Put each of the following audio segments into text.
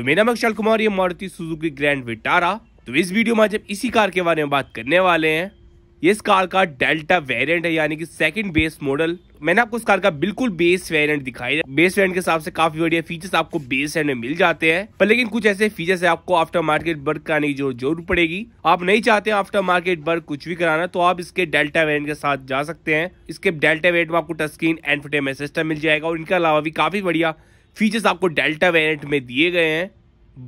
तो मेरा नाम अक्षल कुमार ये मारुति सुजुकी ग्रैंड विटारा तो इस वीडियो में आज हम इसी कार के बारे में बात करने वाले हैं ये इस कार का डेल्टा वेरिएंट है यानी कि सेकंड बेस मॉडल मैंने आपको इस कार का बिल्कुल बेस वेरिएंट दिखाई बेस वेरिएंट के हिसाब से काफी बढ़िया फीचर्स आपको बेस वेरिएंट में मिल जाते हैं पर लेकिन कुछ ऐसे फीचर्स है आपको आफ्टर मार्केट वर्क कराने की जरूरत पड़ेगी आप नहीं चाहते आफ्टर मार्केट वर्क कुछ भी कराना तो आप इसके डेल्टा वेरियंट के साथ जा सकते हैं इसके डेल्टा वेरियंट में आपको टस्किन स्क्रीन एंड सिस्टम मिल जाएगा और इनके अलावा भी काफी बढ़िया फीचर्स आपको डेल्टा वेरिएंट में दिए गए हैं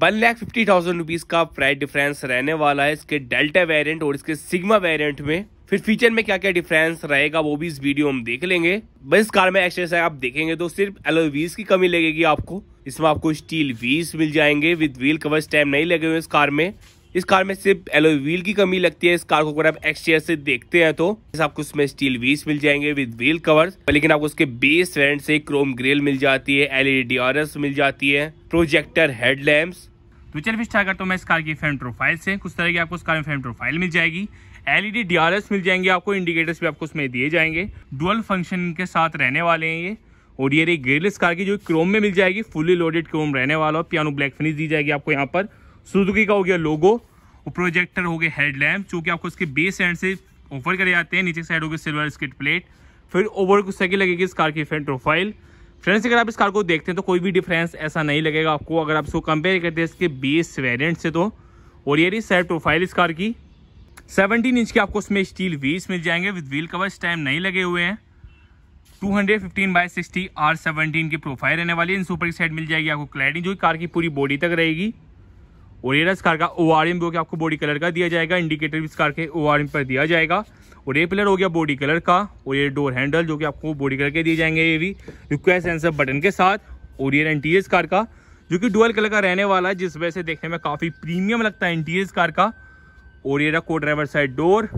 one lakh fifty thousand rupees का प्राइस डिफरेंस रहने वाला है इसके डेल्टा वेरिएंट और इसके सिग्मा वेरिएंट में फिर फीचर में क्या क्या डिफरेंस रहेगा वो भी इस वीडियो में देख लेंगे बस इस कार में एक्सरसाइज आप देखेंगे तो सिर्फ एलोवीज की कमी लगेगी आपको इसमें आपको स्टील वीस मिल जाएंगे विद व्हील कवर स्टैम नहीं लगे हुए इस कार में इस कार में सिर्फ एलोई व्हील की कमी लगती है इस कार को अगर आप एक्सटेयर से देखते हैं तो आपको इसमें स्टील व्हील्स मिल जाएंगे विद व्हील कवर्स लेकिन आपको उसके बेस रेंट से क्रोम ग्रिल मिल जाती है एलईडी डीआरएस मिल जाती है प्रोजेक्टर हेडलैम्प्स तो चल फिर स्टार्ट करता हूँ मैं इस कार की फ्रंट प्रोफाइल से कुछ तरह की आपको इस कार में फ्रंट प्रोफाइल मिल जाएगी एलईडी डीआरएस मिल जाएंगे आपको इंडिकेटर्स भी आपको उसमें दिए जाएंगे डुअल फंक्शन के साथ रहने वाले हैं ये और ये ग्रिल इस कार की जो क्रोम में मिल जाएगी फुली लोडेड क्रोम रहने वाला और पियानो ब्लैक फिनिश दी जाएगी आपको यहाँ पर सुजुकी का हो गया लोगो प्रोजेक्टर हो गए हेडलैम्प जो कि आपको इसके बेस एंड से ऑफर करे जाते हैं नीचे साइड हो गए सिल्वर स्किट प्लेट फिर ओवर को सही लगेगी इस कार की फ्रंट प्रोफाइल फ्रेंड्स अगर आप इस कार को देखते हैं तो कोई भी डिफरेंस ऐसा नहीं लगेगा आपको अगर आप इसको कंपेयर करते हैं इसके बेस वेरियंट से तो और ये रही साइड प्रोफाइल इस कार की 17 इंच के आपको उसमें स्टील व्हील्स मिल जाएंगे विद व्हील कवर इस टाइम नहीं लगे हुए हैं 215 hundred fifteen by sixty R seventeen की प्रोफाइल रहने वाली है इन सुपर की साइड मिल जाएगी आपको क्लैडिंग जो कार की पूरी बॉडी तक रहेगी और ये इस कार का ओ आर एम जो कि आपको बॉडी कलर का दिया जाएगा इंडिकेटर भी इस कार के ओ आर एम पर दिया जाएगा और ये पिलर हो गया बॉडी कलर का और ये डोर हैंडल जो कि आपको बॉडी कलर के दिए जाएंगे ये भी रिक्वेस्ट सेंसर बटन के साथ और ये इंटीरियर कार का जो कि डुअल कलर का रहने वाला है जिस वजह से देखने में काफ़ी प्रीमियम लगता है इंटीरियर कार का और ये रहा को driver side door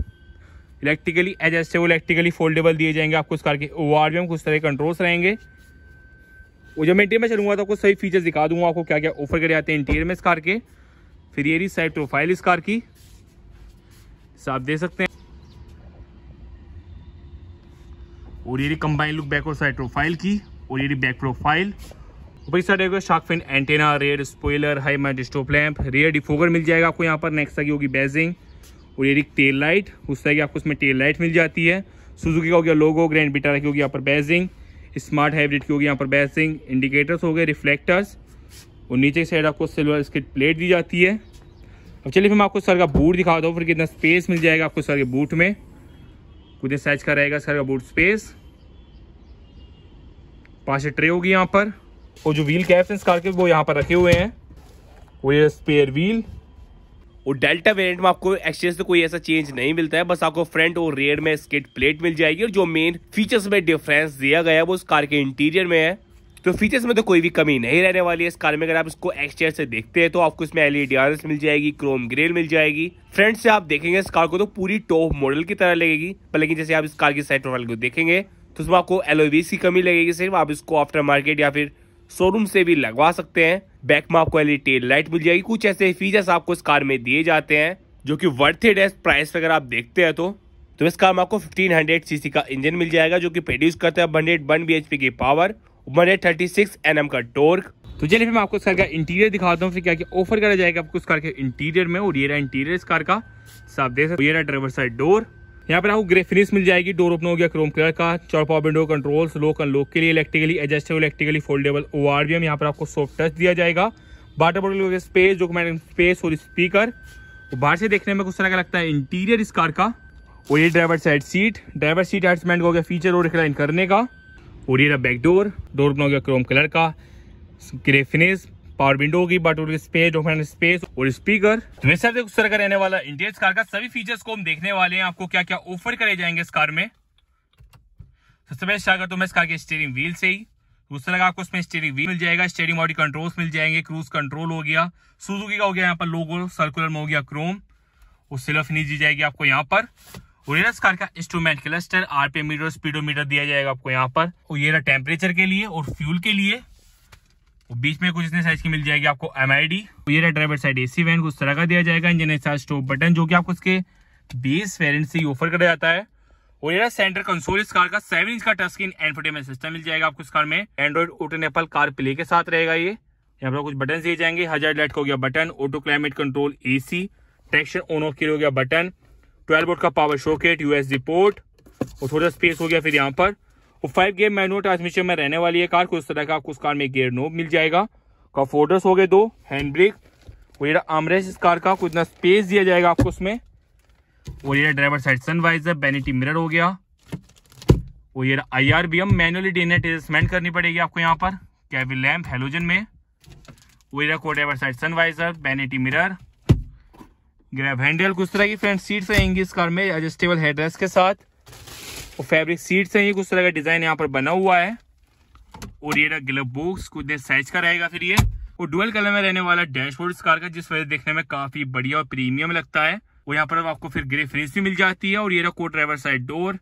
electrically adjustable electrically foldable दिए जाएंगे आपको इस कार के ओ आर एम कुछ तरह कंट्रोल्स रहेंगे और जब मैं इंटीरियर में चलूँगा तो आपको सही फीचर्स दिखा दूंगा आपको क्या क्या ऑफर करे जाते हैं इंटीरियर में इस कार के फिर ये रही साइड प्रोफाइल इस कार की आप दे सकते हैं और ये कंबाइन लुक बैक और साइड प्रोफाइल की और ये बैक प्रोफाइल भाई सर देखो shark fin antenna rear spoiler high mount stop lamp rear defogger मिल जाएगा आपको यहाँ पर नेक्स्ट की होगी बेजिंग और ये रही टेल लाइट उस तरह की आपको उसमें टेल लाइट मिल जाती है सुजुकी का हो गया लोगो ग्रैंड बिटारा की होगी यहाँ पर बेजिंग स्मार्ट हाइब्रिड की होगी यहाँ पर बेजिंग इंडिकेटर्स हो गए रिफ्लेक्टर्स और नीचे की साइड आपको सिल्वर स्किट प्लेट दी जाती है अब चलिए फिर मैं आपको सर का बूट दिखा दो फिर कितना स्पेस मिल जाएगा आपको सर के बूट में कितने साइज का रहेगा सर का बूट स्पेस पाँच ट्रे होगी यहाँ पर और जो व्हील कैप्स हैं कार के वो यहाँ पर रखे हुए हैं वो ये स्पेयर व्हील और डेल्टा वेरिएंट में आपको एक्सचेंज से कोई ऐसा चेंज नहीं मिलता है बस आपको फ्रंट और रेयर में स्केट प्लेट मिल जाएगी और जो मेन फीचर्स में डिफरेंस दिया गया है वो उस कार के इंटीरियर में है तो फीचर्स में तो कोई भी कमी नहीं रहने वाली है इस कार में अगर आप इसको एक्सचेयर से देखते हैं तो आपको इसमें एलईडी आरस मिल जाएगी क्रोम ग्रेल मिल जाएगी फ्रंट से आप देखेंगे इस कार को तो पूरी टॉप मॉडल की तरह लगेगी पर लेकिन जैसे आप इस कार की साइड प्रोफाइल को देखेंगे तो उसमें आपको एलोवीस की कमी लगेगी सिर्फ आप इसको आफ्टर मार्केट या फिर शोरूम से भी लगवा सकते हैं बैक में आपको एलई टेल लाइट मिल जाएगी कुछ ऐसे फीचर्स आपको इस कार में दिए जाते हैं जो कि वर्थ इट है प्राइस अगर आप देखते हैं तो तो इस कार में आपको 1500 सीसी का इंजन मिल जाएगा जो कि प्रोड्यूस करता है 101 बीएचपी की power one eight thirty six N M का टोर्क तो चलिए फिर मैं आपको इस कार का इंटीरियर दिखाता हूँ फिर क्या क्या ऑफर करा जाएगा आपको इस कार के इंटीरियर में और ये रहा इंटीरियर इस कार का साफ देख सकते ये रहा ड्राइवर साइड डोर यहाँ पर आपको ग्रे फिनिश मिल जाएगी डोर ओपन हो गया क्रोम कलर का चार power window controls lock unlock के लिए electrically adjustable electrically foldable O R V M यहाँ पर आपको सॉफ्ट टच दिया जाएगा वाटर बॉटल हो गया स्पेस डॉक्यूमेंट स्पेस और स्पीकर बाहर से देखने में कुछ तरह का लगता है इंटीरियर इस कार का और ये driver side seat driver seat adjustment हो गया फीचर और रिक्लाइन करने का और ये बैक डोर डोर बना गया क्रोम कलर का ग्रे फिनिश पावर विंडो होगी बट स्पेस ओपन स्पेस और स्पीकर तो मेरे साथ उस का रहने वाला इंडिया कार का सभी फीचर्स को हम देखने वाले हैं आपको क्या क्या ऑफर करे जाएंगे इस कार में सबसे पहले स्टार्ट करता हूँ मैं इस कार के स्टीयरिंग व्हील से ही दूसरा लगा आपको इसमें स्टीयरिंग व्हील मिल जाएगा स्टीयरिंग बॉडी कंट्रोल्स मिल जाएंगे क्रूज कंट्रोल हो गया सुजुकी का हो गया यहाँ पर लोगो सर्कुलर में हो गया क्रोम और सिलफ फिनिश दी जाएगी आपको यहाँ पर ओरियस कार का instrument cluster RPM meter speedometer दिया जाएगा आपको यहाँ पर और ये रहा टेम्परेचर के लिए और फ्यूल के लिए और बीच में कुछ इतने साइज की मिल जाएगी आपको एम आई डी ये रहा driver side A C vent कुछ तरह का दिया जाएगा इंजन के साथ स्टॉप बटन जो कि आपको इसके बेस वेरियंट से ही ऑफर करा जाता है और ये सेंटर कंसोल इस कार का सेवन इंच का टच स्क्रीन एंटरटेनमेंट सिस्टम मिल जाएगा आपको इस कार में Android auto and Apple car play के साथ रहेगा ये यहाँ पर कुछ बटन दिए जाएंगे हजार लाइट का हो गया button auto climate control AC traction on off के लिए हो गया बटन ट्वेल्व वोट का पावर शोकेट यूएसडी पोर्ट और थोड़ा स्पेस हो गया फिर यहाँ पर और फाइव गेयर मैनुअल ट्रांसमिशन में रहने वाली है कार को इस तरह का आपको उस कार में गेयर नोब मिल जाएगा का फोर्डर्स हो गए दो हैंड ब्रेक और ये आमरेस इस कार का इतना स्पेस दिया जाएगा आपको उसमें और ये driver side sun visor vanity mirror हो गया और ये I R V M manually डिन एडजस्टमेंट करनी पड़ेगी आपको यहाँ पर कैबिन लैम्प हेलोजन में वो ये driver side sun visor vanity mirror grab handle कुछ तरह की फ्रंट सीट्स आएंगी इस कार में एडजस्टेबल हेडरेस्ट के साथ और फैब्रिक सीट्स से ये कुछ तरह का डिज़ाइन यहाँ पर बना हुआ है और ये ग्लब बॉक्स कुछ देर साइज का रहेगा फिर ये और डुअल कलर में रहने वाला डैशबोर्ड इस कार का जिस वजह से देखने में काफ़ी बढ़िया और प्रीमियम लगता है और यहाँ पर आपको फिर ग्रे फिनिश भी मिल जाती है और ये रहा को driver side door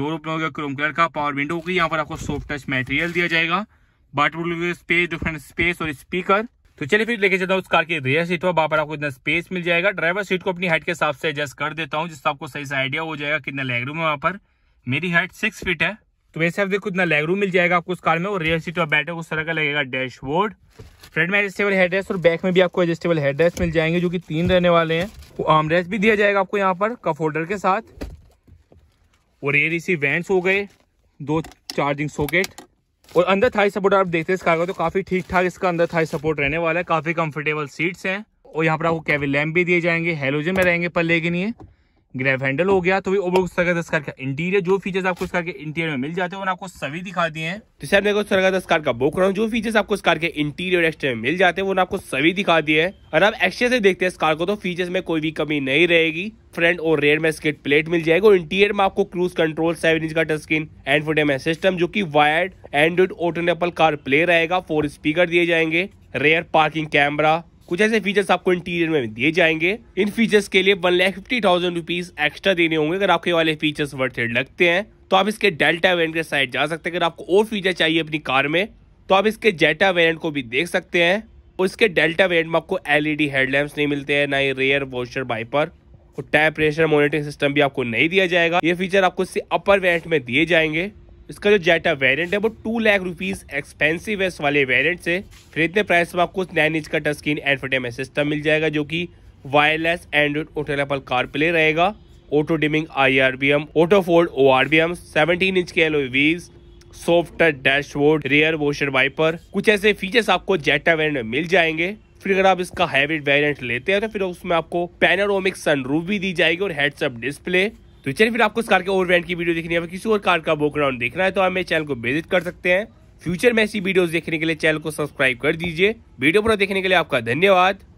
door open हो गया क्रोम कलर का पावर विंडो होगी यहाँ पर आपको सॉफ्ट टच मटेरियल दिया जाएगा बाटर स्पेस डिफरेंट स्पेस और स्पीकर तो चलिए फिर लेके चलता हूँ उस कार की रियर सीट पर वहां पर आपको इतना स्पेस मिल जाएगा ड्राइवर सीट को अपनी हाइट के हिसाब से एडजस्ट कर देता हूँ जिससे आपको सही से आइडिया हो जाएगा कितना लेग रूम है वहाँ पर मेरी हाइट सिक्स फीट है तो वैसे आप देखो इतना लेग रूम मिल जाएगा आपको उस कार में और रियर सीट पर बैठे उस तरह का लगेगा डैशबोर्ड फ्रंट में एडजस्टेबल हेड रेस्ट और बैक में भी आपको एडजस्टेबल हेड रेस्ट मिल जाएंगे जो कि तीन रहने वाले हैं वो आर्म रेस्ट भी दिया जाएगा आपको यहाँ पर कफ होल्डर के साथ और एयर सी वेंट्स हो गए दो चार्जिंग सॉकेट और अंदर थाई सपोर्ट आप देखते हैं इस कार का तो काफ़ी ठीक ठाक इसका अंदर थाई सपोर्ट रहने वाला है काफ़ी कंफर्टेबल सीट्स हैं और यहाँ पर आपको कैबिन लैम्प भी दिए जाएंगे हेलोजन में रहेंगे पर लेकिन ये ग्रैब हैंडल हो गया तो भी ओवर ओवरऑल दस कार का इंटीरियर जो फीचर्स आपको इस कार के इंटीरियर में मिल जाते हैं आपको सभी दिखा दिए हैं तो सर देखो दस कार का बुक रहा हूँ जो फीचर्स आपको इस कार के इंटीरियर एक्सटीरियर में मिल जाते हैं वो आपको सभी दिखा दिए हैं और आप एक्सटीरियर से देखते हैं इस कार को तो फीचर्स में कोई भी कमी नहीं रहेगी फ्रंट और रेयर में स्केट प्लेट मिल जाएगी और इंटीरियर में आपको क्रूज कंट्रोल सेवन इंच का touch screen infotainment system जो की wired Android auto and Apple car play रहेगा फोर स्पीकर दिए जाएंगे रेयर पार्किंग कैमरा कुछ ऐसे फीचर्स आपको इंटीरियर में दिए जाएंगे इन फीचर्स के लिए one lakh fifty thousand rupees extra देने होंगे अगर आपके वाले फीचर्स वर्थ लगते हैं तो आप इसके डेल्टा वेरियंट के साइड जा सकते हैं अगर आपको और फीचर चाहिए अपनी कार में तो आप इसके जेटा वेरियंट को भी देख सकते हैं और इसके डेल्टा वेरियंट में आपको एलईडी हेडलैम्प्स e नहीं मिलते हैं ना ही रेयर वॉशर वाइपर और टायर प्रेशर मॉनिटरिंग सिस्टम भी आपको नहीं दिया जाएगा ये फीचर आपको इससे अपर वेरियंट में दिए जाएंगे इसका जो जेटा वेरिएंट है वो टू लाख रुपीज एक्सपेंसिव है इस वाले वेरिएंट से फिर इतने प्राइस में आपको नाइन इंच का touch screen infotainment system मिल जाएगा जो कि wireless Android auto Apple car play रहेगा auto dimming I R V M auto fold O R V M seventeen inch के alloy wheels soft dashboard rear washer wiper कुछ ऐसे features आपको जेटा variant में मिल जाएंगे फिर अगर आप इसका हाइब्रिड वेरिएंट लेते हैं तो फिर उसमें आपको पैनारोमिक सनरूफ भी दी जाएगी और हेडसअप डिस्प्ले तो चलिए फिर आपको इस कार के और ब्रांड की वीडियो देखनी है किसी और कार का बोकराउंड देखना है तो आप मेरे चैनल को विजिट कर सकते हैं फ्यूचर में ऐसी वीडियोस देखने के लिए चैनल को सब्सक्राइब कर दीजिए वीडियो पूरा देखने के लिए आपका धन्यवाद